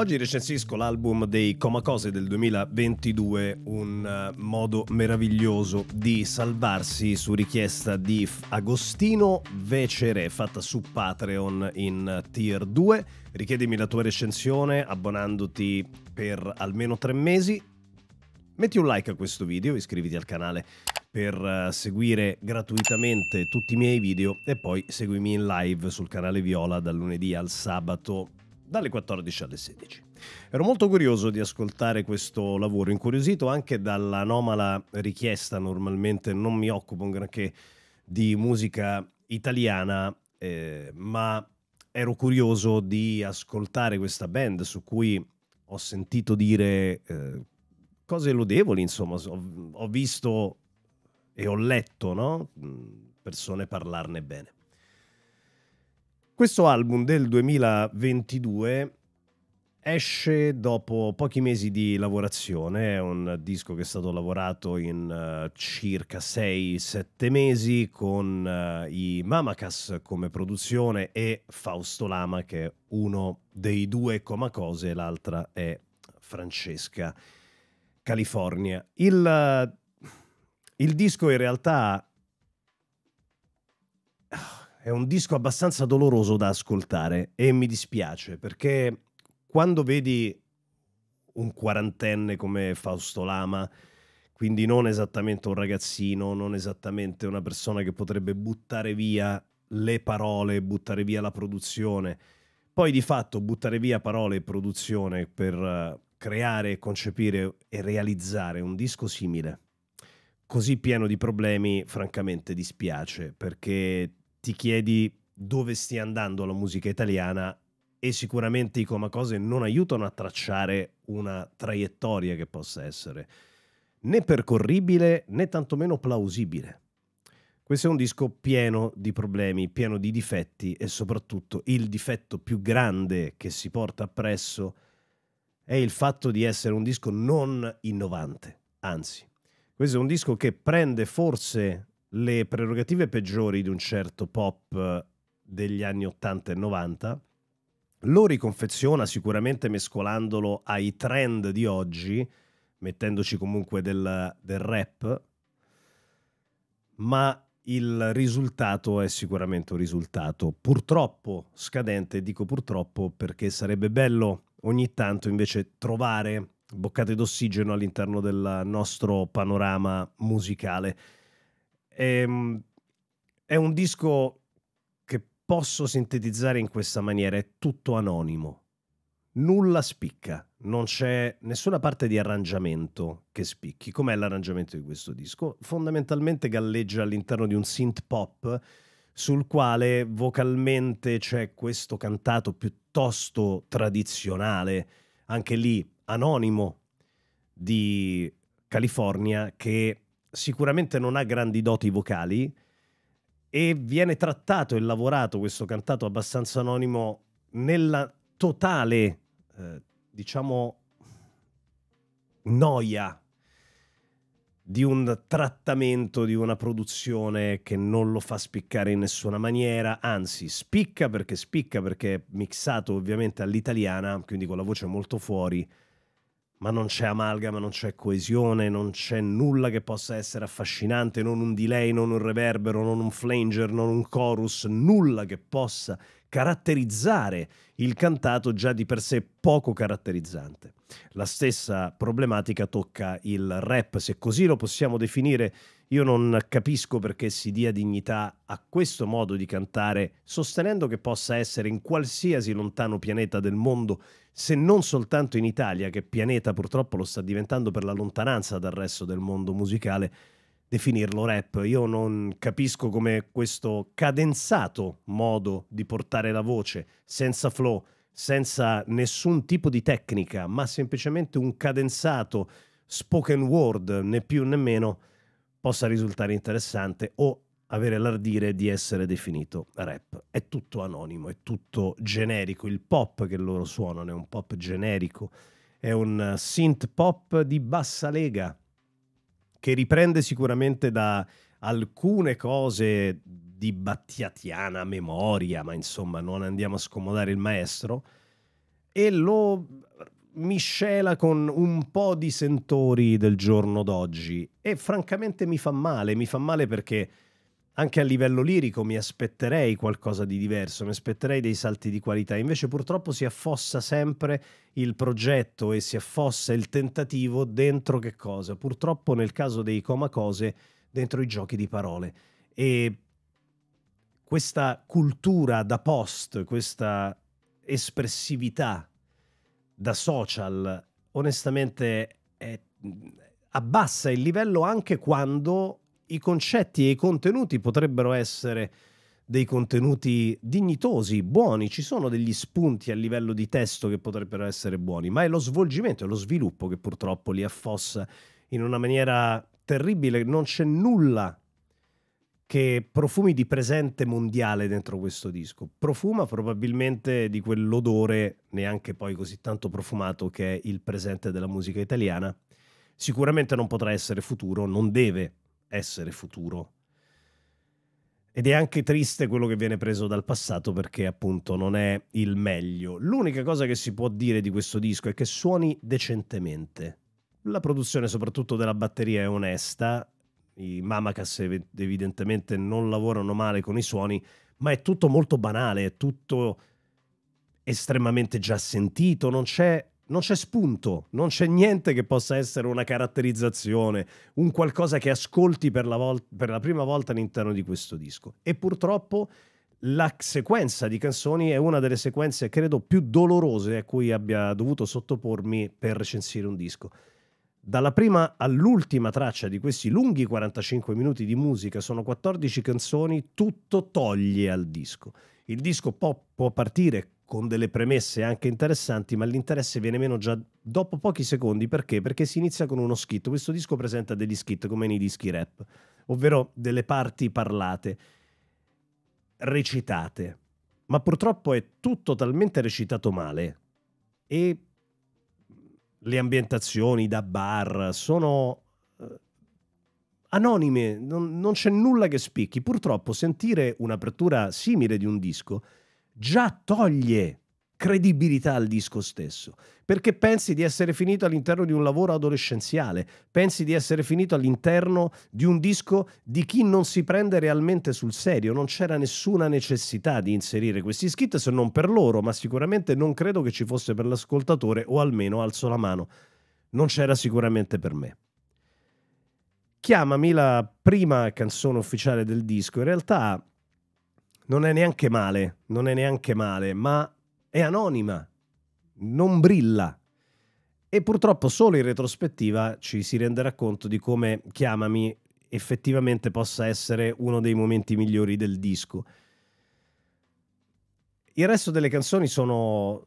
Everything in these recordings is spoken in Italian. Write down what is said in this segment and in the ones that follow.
Oggi recensisco l'album dei Comacose del 2022, un eh, modo meraviglioso di salvarsi su richiesta di Agostino Vecere, fatta su Patreon in eh, Tier 2. Richiedimi la tua recensione abbonandoti per almeno tre mesi. Metti un like a questo video, iscriviti al canale per eh, seguire gratuitamente tutti i miei video e poi seguimi in live sul canale Viola dal lunedì al sabato dalle 14 alle 16. Ero molto curioso di ascoltare questo lavoro, incuriosito anche dall'anomala richiesta, normalmente non mi occupo un granché di musica italiana, eh, ma ero curioso di ascoltare questa band su cui ho sentito dire eh, cose lodevoli, insomma, ho, ho visto e ho letto no? persone parlarne bene. Questo album del 2022 esce dopo pochi mesi di lavorazione, è un disco che è stato lavorato in uh, circa 6-7 mesi con uh, i Mamacas come produzione e Fausto Lama che è uno dei due comacose, l'altra è Francesca California. Il, uh, il disco in realtà è un disco abbastanza doloroso da ascoltare e mi dispiace perché quando vedi un quarantenne come Fausto Lama, quindi non esattamente un ragazzino, non esattamente una persona che potrebbe buttare via le parole, buttare via la produzione, poi di fatto buttare via parole e produzione per eh, creare, concepire e realizzare un disco simile, così pieno di problemi, francamente dispiace perché ti chiedi dove stia andando la musica italiana e sicuramente i comacose non aiutano a tracciare una traiettoria che possa essere né percorribile né tantomeno plausibile. Questo è un disco pieno di problemi, pieno di difetti e soprattutto il difetto più grande che si porta appresso è il fatto di essere un disco non innovante, anzi. Questo è un disco che prende forse le prerogative peggiori di un certo pop eh, degli anni 80 e 90, lo riconfeziona sicuramente mescolandolo ai trend di oggi, mettendoci comunque del, del rap, ma il risultato è sicuramente un risultato purtroppo scadente, dico purtroppo perché sarebbe bello ogni tanto invece trovare boccate d'ossigeno all'interno del nostro panorama musicale. Ehm, è un disco che posso sintetizzare in questa maniera, è tutto anonimo, nulla spicca, non c'è nessuna parte di arrangiamento che spicchi. Com'è l'arrangiamento di questo disco? Fondamentalmente galleggia all'interno di un synth pop sul quale vocalmente c'è questo cantato piuttosto tradizionale, anche lì anonimo, di California che sicuramente non ha grandi doti vocali e viene trattato e lavorato questo cantato abbastanza anonimo nella totale, eh, diciamo, noia di un trattamento, di una produzione che non lo fa spiccare in nessuna maniera, anzi spicca perché spicca perché è mixato ovviamente all'italiana, quindi con la voce molto fuori, ma non c'è amalgama, non c'è coesione, non c'è nulla che possa essere affascinante, non un delay, non un reverbero, non un flanger, non un chorus, nulla che possa caratterizzare il cantato già di per sé poco caratterizzante. La stessa problematica tocca il rap, se così lo possiamo definire io non capisco perché si dia dignità a questo modo di cantare, sostenendo che possa essere in qualsiasi lontano pianeta del mondo, se non soltanto in Italia, che pianeta purtroppo lo sta diventando per la lontananza dal resto del mondo musicale, definirlo rap. Io non capisco come questo cadenzato modo di portare la voce, senza flow, senza nessun tipo di tecnica, ma semplicemente un cadenzato spoken word, né più né meno, possa risultare interessante o avere l'ardire di essere definito rap. È tutto anonimo, è tutto generico. Il pop che loro suonano è un pop generico, è un synth pop di bassa lega che riprende sicuramente da alcune cose di battiatiana memoria, ma insomma non andiamo a scomodare il maestro, e lo miscela con un po' di sentori del giorno d'oggi e francamente mi fa male, mi fa male perché anche a livello lirico mi aspetterei qualcosa di diverso, mi aspetterei dei salti di qualità, invece purtroppo si affossa sempre il progetto e si affossa il tentativo dentro che cosa? Purtroppo nel caso dei coma cose dentro i giochi di parole e questa cultura da post, questa espressività da social, onestamente, è, abbassa il livello anche quando i concetti e i contenuti potrebbero essere dei contenuti dignitosi, buoni, ci sono degli spunti a livello di testo che potrebbero essere buoni, ma è lo svolgimento, è lo sviluppo che purtroppo li affossa in una maniera terribile, non c'è nulla che profumi di presente mondiale dentro questo disco. Profuma probabilmente di quell'odore neanche poi così tanto profumato che è il presente della musica italiana. Sicuramente non potrà essere futuro, non deve essere futuro. Ed è anche triste quello che viene preso dal passato perché appunto non è il meglio. L'unica cosa che si può dire di questo disco è che suoni decentemente. La produzione soprattutto della batteria è onesta, i Mamakas evidentemente non lavorano male con i suoni, ma è tutto molto banale, è tutto estremamente già sentito, non c'è, non c'è spunto, non c'è niente che possa essere una caratterizzazione, un qualcosa che ascolti per la, vol- per la prima volta all'interno di questo disco. E purtroppo la sequenza di canzoni è una delle sequenze, credo, più dolorose a cui abbia dovuto sottopormi per recensire un disco dalla prima all'ultima traccia di questi lunghi 45 minuti di musica sono 14 canzoni, tutto toglie al disco. Il disco può, può partire con delle premesse anche interessanti, ma l'interesse viene meno già dopo pochi secondi perché? Perché si inizia con uno skit. Questo disco presenta degli skit come nei dischi rap, ovvero delle parti parlate, recitate. Ma purtroppo è tutto talmente recitato male e le ambientazioni da bar sono eh, anonime, non, non, c'è nulla che spicchi. Purtroppo sentire un'apertura simile di un disco già toglie credibilità al disco stesso, perché pensi di essere finito all'interno di un lavoro adolescenziale, pensi di essere finito all'interno di un disco di chi non si prende realmente sul serio, non c'era nessuna necessità di inserire questi skit se non per loro, ma sicuramente non credo che ci fosse per l'ascoltatore o almeno alzo la mano, non c'era sicuramente per me. Chiamami la prima canzone ufficiale del disco, in realtà non è neanche male, non è neanche male, ma è anonima, non brilla. E purtroppo solo in retrospettiva ci si renderà conto di come Chiamami effettivamente possa essere uno dei momenti migliori del disco. Il resto delle canzoni sono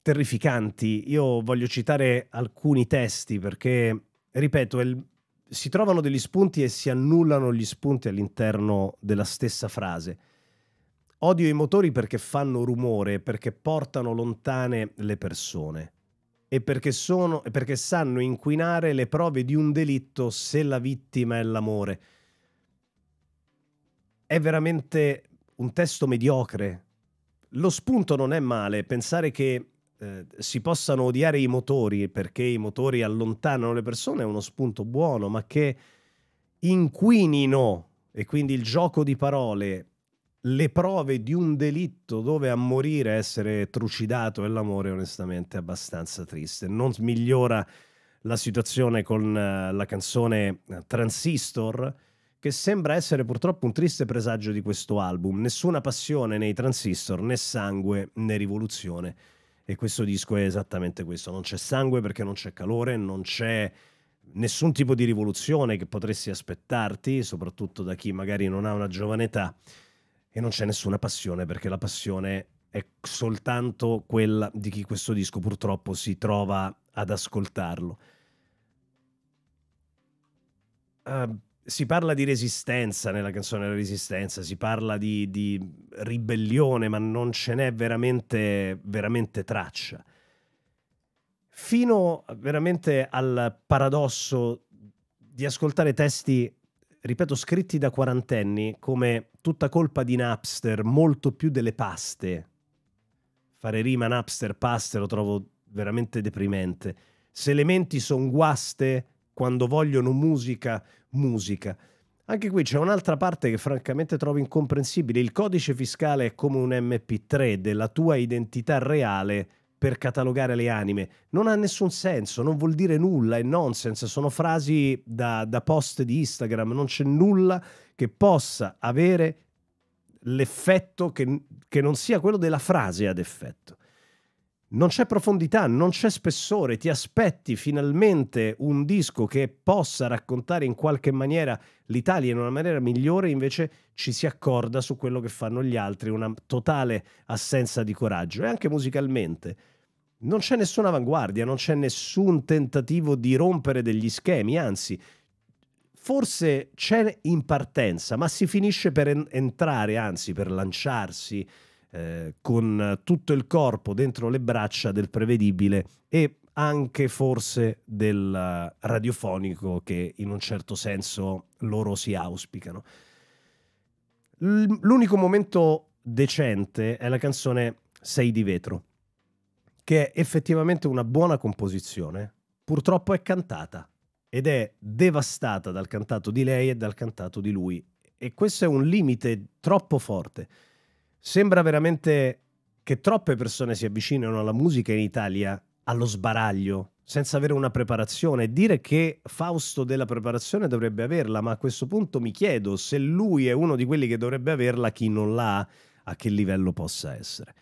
terrificanti. Io voglio citare alcuni testi perché, ripeto, il... si trovano degli spunti e si annullano gli spunti all'interno della stessa frase. Odio i motori perché fanno rumore, perché portano lontane le persone e perché, sono, perché sanno inquinare le prove di un delitto se la vittima è l'amore. È veramente un testo mediocre. Lo spunto non è male, pensare che eh, si possano odiare i motori perché i motori allontanano le persone è uno spunto buono, ma che inquinino, e quindi il gioco di parole le prove di un delitto dove a morire essere trucidato è l'amore, onestamente, abbastanza triste. Non migliora la situazione con eh, la canzone eh, Transistor, che sembra essere purtroppo un triste presagio di questo album. Nessuna passione nei transistor, né sangue né rivoluzione. E questo disco è esattamente questo. Non c'è sangue perché non c'è calore, non c'è nessun tipo di rivoluzione che potresti aspettarti, soprattutto da chi magari non ha una giovane età e non c'è nessuna passione perché la passione è soltanto quella di chi questo disco purtroppo si trova ad ascoltarlo. Uh, si parla di resistenza nella canzone La Resistenza, si parla di, di ribellione, ma non ce n'è veramente, veramente traccia. Fino veramente al paradosso di ascoltare testi ripeto, scritti da quarantenni come tutta colpa di Napster, molto più delle paste. Fare rima Napster, paste lo trovo veramente deprimente. Se le menti sono guaste, quando vogliono musica, musica. Anche qui c'è un'altra parte che francamente trovo incomprensibile. Il codice fiscale è come un MP3 della tua identità reale per catalogare le anime. Non ha nessun senso, non vuol dire nulla, è nonsense, sono frasi da, da post di Instagram, non c'è nulla che possa avere l'effetto che, che non sia quello della frase ad effetto. Non c'è profondità, non c'è spessore, ti aspetti finalmente un disco che possa raccontare in qualche maniera l'Italia in una maniera migliore, invece ci si accorda su quello che fanno gli altri, una totale assenza di coraggio e anche musicalmente. Non c'è nessuna avanguardia, non c'è nessun tentativo di rompere degli schemi, anzi forse c'è in partenza, ma si finisce per entrare, anzi per lanciarsi eh, con tutto il corpo dentro le braccia del prevedibile e anche forse del radiofonico che in un certo senso loro si auspicano. L'unico momento decente è la canzone Sei di vetro, che è effettivamente una buona composizione, purtroppo è cantata ed è devastata dal cantato di lei e dal cantato di lui. E questo è un limite troppo forte. Sembra veramente che troppe persone si avvicinino alla musica in Italia allo sbaraglio, senza avere una preparazione. Dire che Fausto della preparazione dovrebbe averla, ma a questo punto mi chiedo se lui è uno di quelli che dovrebbe averla, chi non l'ha, a che livello possa essere.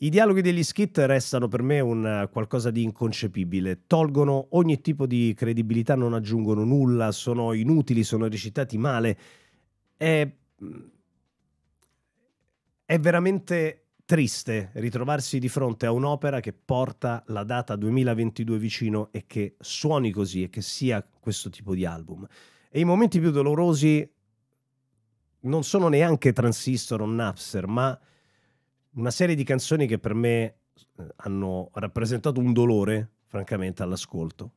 I dialoghi degli skit restano per me un qualcosa di inconcepibile, tolgono ogni tipo di credibilità, non aggiungono nulla, sono inutili, sono recitati male. È mm, è veramente triste ritrovarsi di fronte a un'opera che porta la data 2022 vicino e che suoni così e che sia questo tipo di album. E i momenti più dolorosi non sono neanche Transistor o Napster, ma una serie di canzoni che per me eh, hanno rappresentato un dolore, francamente, all'ascolto.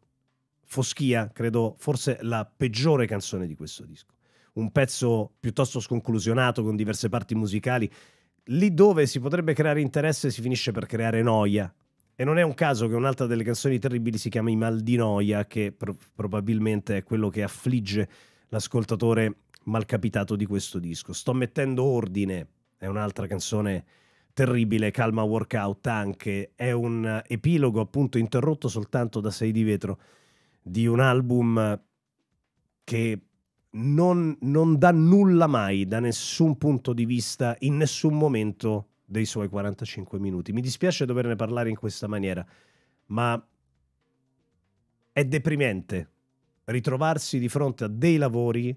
Foschia, credo, forse la peggiore canzone di questo disco. Un pezzo piuttosto sconclusionato con diverse parti musicali lì dove si potrebbe creare interesse si finisce per creare noia. E non è un caso che un'altra delle canzoni terribili si chiami Mal di noia, che pro- probabilmente è quello che affligge l'ascoltatore malcapitato di questo disco. Sto mettendo ordine, è un'altra canzone terribile, Calma Workout anche, è un epilogo appunto interrotto soltanto da Sei di Vetro di un album che non, non dà nulla mai da nessun punto di vista, in nessun momento dei suoi 45 minuti. Mi dispiace doverne parlare in questa maniera, ma è deprimente ritrovarsi di fronte a dei lavori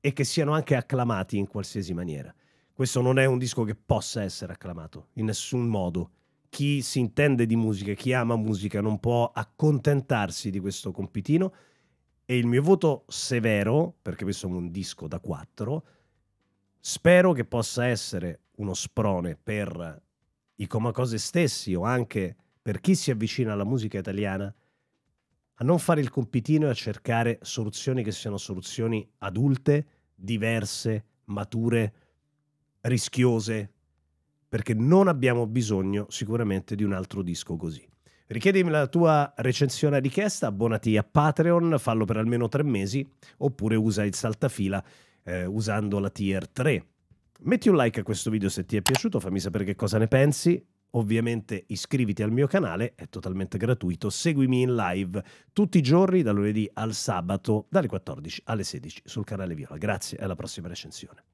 e che siano anche acclamati in qualsiasi maniera. Questo non è un disco che possa essere acclamato in nessun modo. Chi si intende di musica, chi ama musica, non può accontentarsi di questo compitino e il mio voto severo, perché questo è un disco da 4, spero che possa essere uno sprone per i comacose stessi o anche per chi si avvicina alla musica italiana a non fare il compitino e a cercare soluzioni che siano soluzioni adulte, diverse, mature, rischiose, perché non abbiamo bisogno sicuramente di un altro disco così. Richiedimi la tua recensione a richiesta, abbonati a Patreon, fallo per almeno tre mesi, oppure usa il saltafila eh, usando la tier 3. Metti un like a questo video se ti è piaciuto, fammi sapere che cosa ne pensi. Ovviamente iscriviti al mio canale, è totalmente gratuito. Seguimi in live tutti i giorni, da lunedì al sabato, dalle 14 alle 16 sul canale Viola. Grazie e alla prossima recensione.